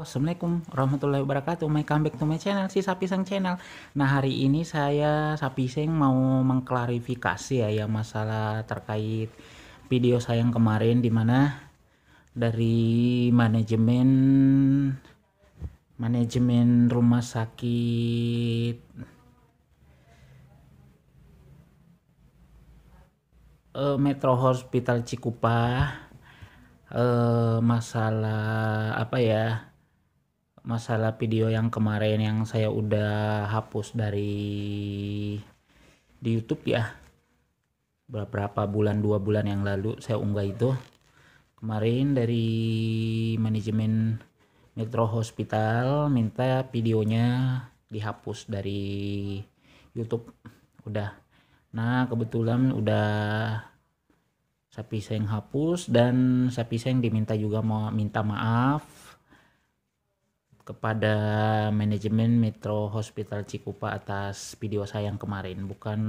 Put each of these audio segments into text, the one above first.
Assalamualaikum warahmatullahi wabarakatuh My comeback to my channel, si Sapi Sang Channel Nah hari ini saya Sapi Sapiseng mau mengklarifikasi ya, ya Masalah terkait video saya yang kemarin Dimana dari manajemen manajemen rumah sakit uh, Metro Hospital Cikupa uh, masalah apa ya masalah video yang kemarin yang saya udah hapus dari di YouTube ya beberapa bulan dua bulan yang lalu saya unggah itu kemarin dari manajemen Metro Hospital minta videonya dihapus dari YouTube udah nah kebetulan udah sapi seng hapus dan sapi seng diminta juga mau minta maaf kepada manajemen Metro Hospital Cikupa atas video saya yang kemarin bukan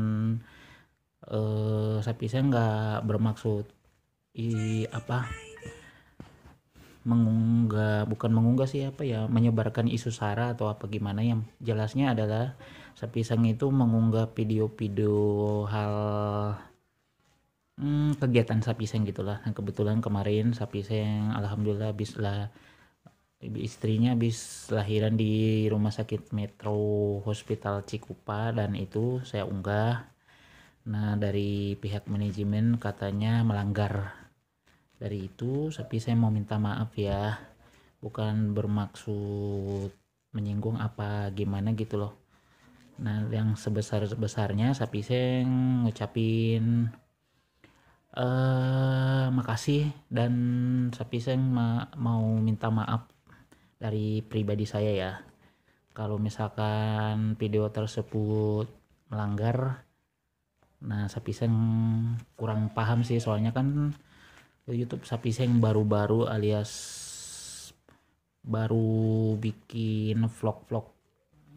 eh, sapi saya nggak bermaksud i apa mengunggah bukan mengunggah sih apa ya menyebarkan isu sara atau apa gimana yang jelasnya adalah sapi sang itu mengunggah video-video hal hmm, kegiatan sang gitulah nah kebetulan kemarin sapi sang alhamdulillah lah istrinya habis lahiran di rumah sakit Metro Hospital Cikupa dan itu saya unggah. Nah, dari pihak manajemen katanya melanggar dari itu tapi saya mau minta maaf ya bukan bermaksud menyinggung apa gimana gitu loh nah yang sebesar besarnya sapi saya ngucapin eh uh, makasih dan sapi saya ma mau minta maaf dari pribadi saya ya kalau misalkan video tersebut melanggar nah sapi saya kurang paham sih soalnya kan YouTube gitu, sapi seng baru-baru alias baru bikin vlog-vlog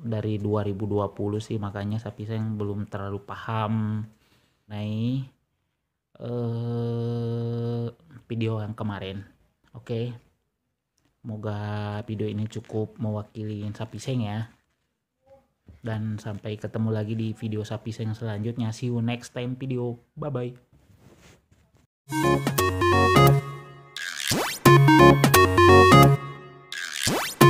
dari 2020 sih makanya sapi seng belum terlalu paham naik eh video yang kemarin. Oke. Okay. Moga video ini cukup mewakili sapi seng ya. Dan sampai ketemu lagi di video sapi seng selanjutnya. See you next time video. Bye bye. you